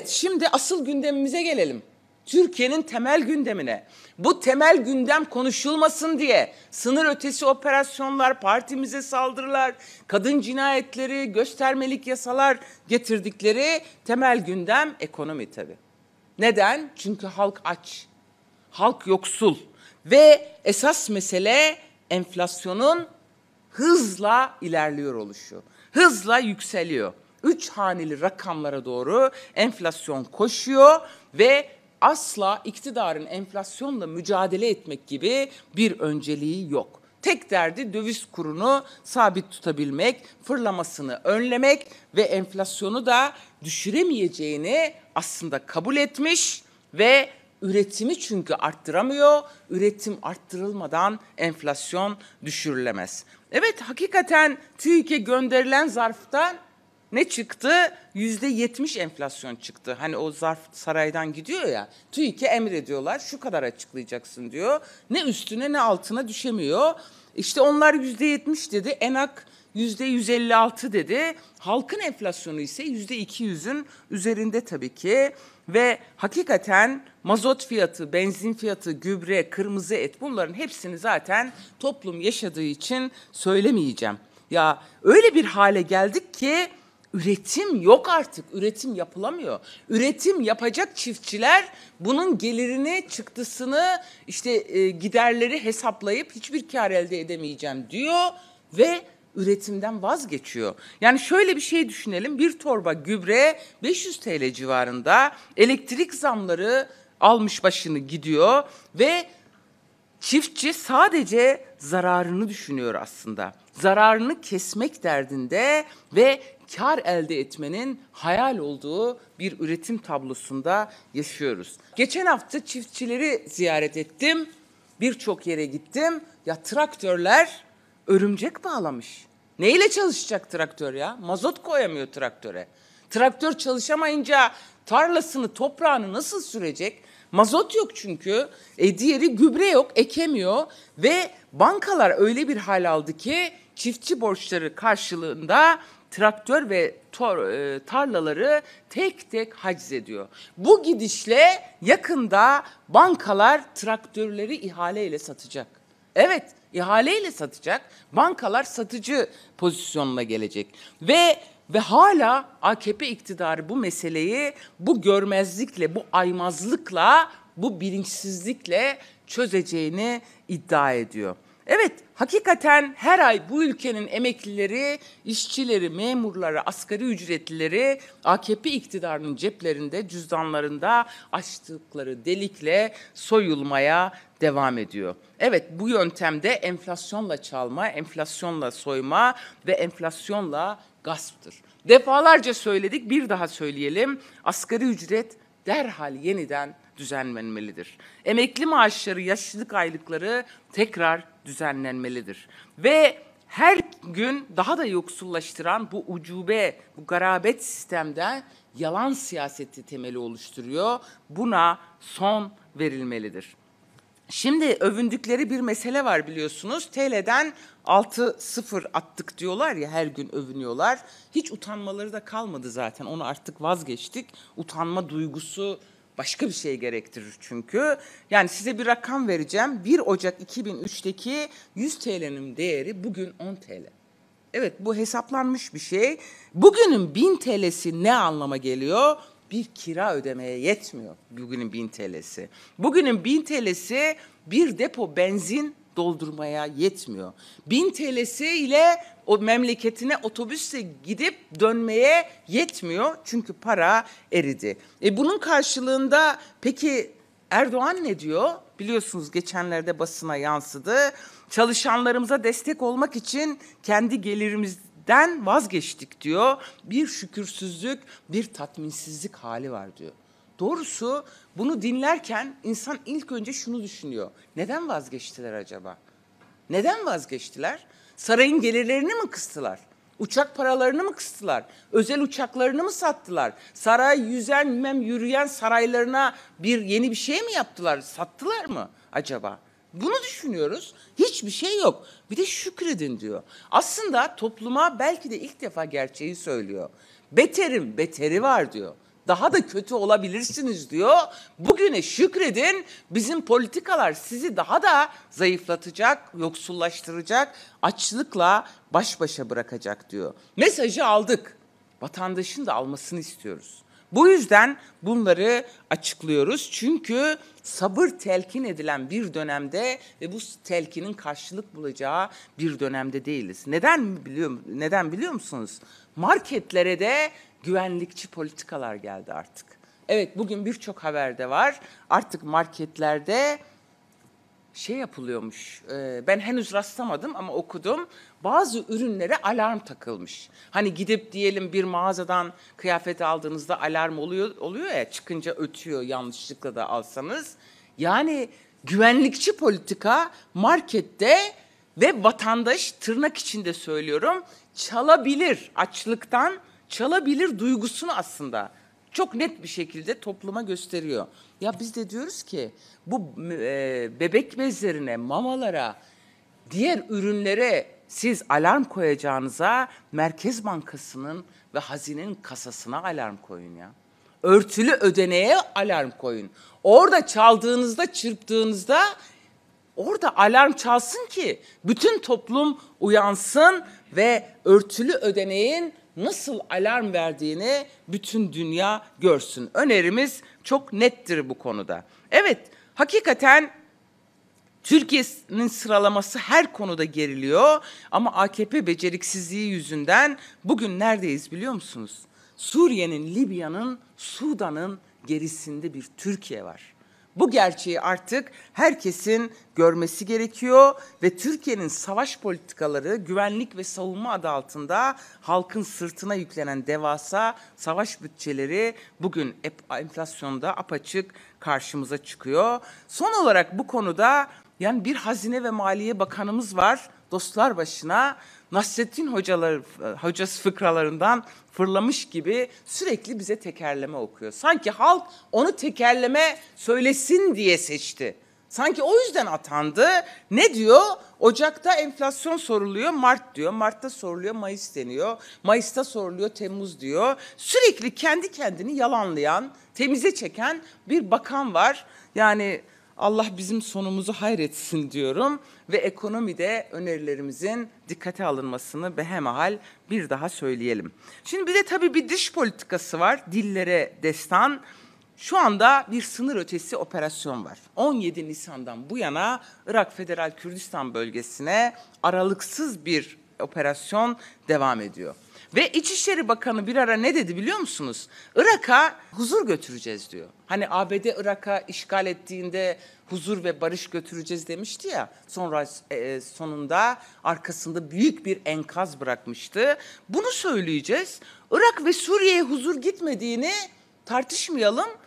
Evet şimdi asıl gündemimize gelelim. Türkiye'nin temel gündemine. Bu temel gündem konuşulmasın diye sınır ötesi operasyonlar, partimize saldırılar, kadın cinayetleri, göstermelik yasalar getirdikleri temel gündem ekonomi tabii. Neden? Çünkü halk aç. Halk yoksul ve esas mesele enflasyonun hızla ilerliyor oluşu. Hızla yükseliyor. 3 haneli rakamlara doğru enflasyon koşuyor ve asla iktidarın enflasyonla mücadele etmek gibi bir önceliği yok. Tek derdi döviz kurunu sabit tutabilmek, fırlamasını önlemek ve enflasyonu da düşüremeyeceğini aslında kabul etmiş ve üretimi çünkü arttıramıyor. Üretim arttırılmadan enflasyon düşürülemez. Evet hakikaten TÜİK'e gönderilen zarftan ne çıktı? Yüzde yetmiş enflasyon çıktı. Hani o zarf saraydan gidiyor ya. TÜİK'e emrediyorlar. Şu kadar açıklayacaksın diyor. Ne üstüne ne altına düşemiyor. İşte onlar yüzde yetmiş dedi. Enak yüzde yüz elli altı dedi. Halkın enflasyonu ise yüzde iki yüzün üzerinde tabii ki. Ve hakikaten mazot fiyatı, benzin fiyatı, gübre, kırmızı et bunların hepsini zaten toplum yaşadığı için söylemeyeceğim. Ya öyle bir hale geldik ki Üretim yok artık. Üretim yapılamıyor. Üretim yapacak çiftçiler bunun gelirini, çıktısını, işte e, giderleri hesaplayıp hiçbir kar elde edemeyeceğim diyor ve üretimden vazgeçiyor. Yani şöyle bir şey düşünelim. Bir torba gübre 500 TL civarında elektrik zamları almış başını gidiyor ve Çiftçi sadece zararını düşünüyor aslında. Zararını kesmek derdinde ve kar elde etmenin hayal olduğu bir üretim tablosunda yaşıyoruz. Geçen hafta çiftçileri ziyaret ettim. Birçok yere gittim. Ya traktörler örümcek bağlamış. Neyle çalışacak traktör ya? Mazot koyamıyor traktöre. Traktör çalışamayınca tarlasını, toprağını nasıl sürecek? Mazot yok çünkü. E, diğeri gübre yok, ekemiyor ve bankalar öyle bir hal aldı ki çiftçi borçları karşılığında traktör ve tor, e, tarlaları tek tek haciz ediyor. Bu gidişle yakında bankalar traktörleri ihaleyle satacak. Evet, ihaleyle satacak. Bankalar satıcı pozisyonuna gelecek ve ve hala AKP iktidarı bu meseleyi bu görmezlikle, bu aymazlıkla, bu bilinçsizlikle çözeceğini iddia ediyor. Evet, hakikaten her ay bu ülkenin emeklileri, işçileri, memurları, asgari ücretlileri AKP iktidarının ceplerinde, cüzdanlarında açtıkları delikle soyulmaya devam ediyor. Evet bu yöntemde enflasyonla çalma, enflasyonla soyma ve enflasyonla gasptır. Defalarca söyledik bir daha söyleyelim. Asgari ücret derhal yeniden düzenlenmelidir. Emekli maaşları, yaşlılık aylıkları tekrar düzenlenmelidir. Ve her gün daha da yoksullaştıran bu ucube, bu garabet sistemden yalan siyaseti temeli oluşturuyor. Buna son verilmelidir. Şimdi övündükleri bir mesele var biliyorsunuz. TL'den 6-0 attık diyorlar ya her gün övünüyorlar. Hiç utanmaları da kalmadı zaten. Onu artık vazgeçtik. Utanma duygusu başka bir şey gerektirir çünkü. Yani size bir rakam vereceğim. 1 Ocak 2003'teki 100 TL'nin değeri bugün 10 TL. Evet bu hesaplanmış bir şey. Bugünün 1000 TL'si ne anlama geliyor? bir kira ödemeye yetmiyor bugünün 1000 TL'si. Bugünün 1000 TL'si bir depo benzin doldurmaya yetmiyor. 1000 TL'si ile o memleketine otobüsle gidip dönmeye yetmiyor çünkü para eridi. E bunun karşılığında peki Erdoğan ne diyor? Biliyorsunuz geçenlerde basına yansıdı. Çalışanlarımıza destek olmak için kendi gelirimiz den vazgeçtik diyor. Bir şükürsüzlük, bir tatminsizlik hali var diyor. Doğrusu bunu dinlerken insan ilk önce şunu düşünüyor. Neden vazgeçtiler acaba? Neden vazgeçtiler? Sarayın gelirlerini mi kıstılar? Uçak paralarını mı kıstılar? Özel uçaklarını mı sattılar? Saray yüzen, mem yürüyen saraylarına bir yeni bir şey mi yaptılar? Sattılar mı acaba? Bunu düşünüyoruz. Hiçbir şey yok. Bir de şükredin diyor. Aslında topluma belki de ilk defa gerçeği söylüyor. Beterim, beteri var diyor. Daha da kötü olabilirsiniz diyor. Bugüne şükredin. Bizim politikalar sizi daha da zayıflatacak, yoksullaştıracak, açlıkla baş başa bırakacak diyor. Mesajı aldık. Vatandaşın da almasını istiyoruz. Bu yüzden bunları açıklıyoruz. Çünkü sabır telkin edilen bir dönemde ve bu telkinin karşılık bulacağı bir dönemde değiliz. Neden biliyor neden biliyor musunuz? Marketlere de güvenlikçi politikalar geldi artık. Evet bugün birçok haberde var. Artık marketlerde şey yapılıyormuş. Ee, ben henüz rastlamadım ama okudum bazı ürünlere alarm takılmış. Hani gidip diyelim bir mağazadan kıyafet aldığınızda alarm oluyor oluyor ya çıkınca ötüyor yanlışlıkla da alsanız. Yani güvenlikçi politika markette ve vatandaş tırnak içinde söylüyorum çalabilir açlıktan çalabilir duygusunu aslında çok net bir şekilde topluma gösteriyor. Ya biz de diyoruz ki bu e, bebek bezlerine, mamalara, diğer ürünlere siz alarm koyacağınıza Merkez Bankası'nın ve hazinenin kasasına alarm koyun ya. Örtülü ödeneğe alarm koyun. Orada çaldığınızda, çırptığınızda orada alarm çalsın ki bütün toplum uyansın ve örtülü ödeneğin nasıl alarm verdiğini bütün dünya görsün. Önerimiz çok nettir bu konuda. Evet, hakikaten Türkiye'nin sıralaması her konuda geriliyor ama AKP beceriksizliği yüzünden bugün neredeyiz biliyor musunuz? Suriye'nin, Libya'nın, Sudan'ın gerisinde bir Türkiye var. Bu gerçeği artık herkesin görmesi gerekiyor ve Türkiye'nin savaş politikaları güvenlik ve savunma adı altında halkın sırtına yüklenen devasa savaş bütçeleri bugün enflasyonda apaçık karşımıza çıkıyor. Son olarak bu konuda yani bir Hazine ve Maliye Bakanımız var dostlar başına. Nasrettin hocalar, hocası fıkralarından fırlamış gibi sürekli bize tekerleme okuyor. Sanki halk onu tekerleme söylesin diye seçti. Sanki o yüzden atandı. Ne diyor? Ocakta enflasyon soruluyor, Mart diyor. Mart'ta soruluyor, Mayıs deniyor. Mayıs'ta soruluyor, Temmuz diyor. Sürekli kendi kendini yalanlayan, temize çeken bir bakan var. Yani Allah bizim sonumuzu hayretsin diyorum ve ekonomide önerilerimizin dikkate alınmasını behemahal bir daha söyleyelim. Şimdi bir de tabii bir dış politikası var. Dillere destan. Şu anda bir sınır ötesi operasyon var. 17 Nisan'dan bu yana Irak Federal Kürdistan bölgesine aralıksız bir operasyon devam ediyor. Ve İçişleri Bakanı bir ara ne dedi biliyor musunuz? Irak'a huzur götüreceğiz diyor. Hani ABD Irak'a işgal ettiğinde huzur ve barış götüreceğiz demişti ya. Sonra e, e, sonunda arkasında büyük bir enkaz bırakmıştı. Bunu söyleyeceğiz. Irak ve Suriye'ye huzur gitmediğini tartışmayalım.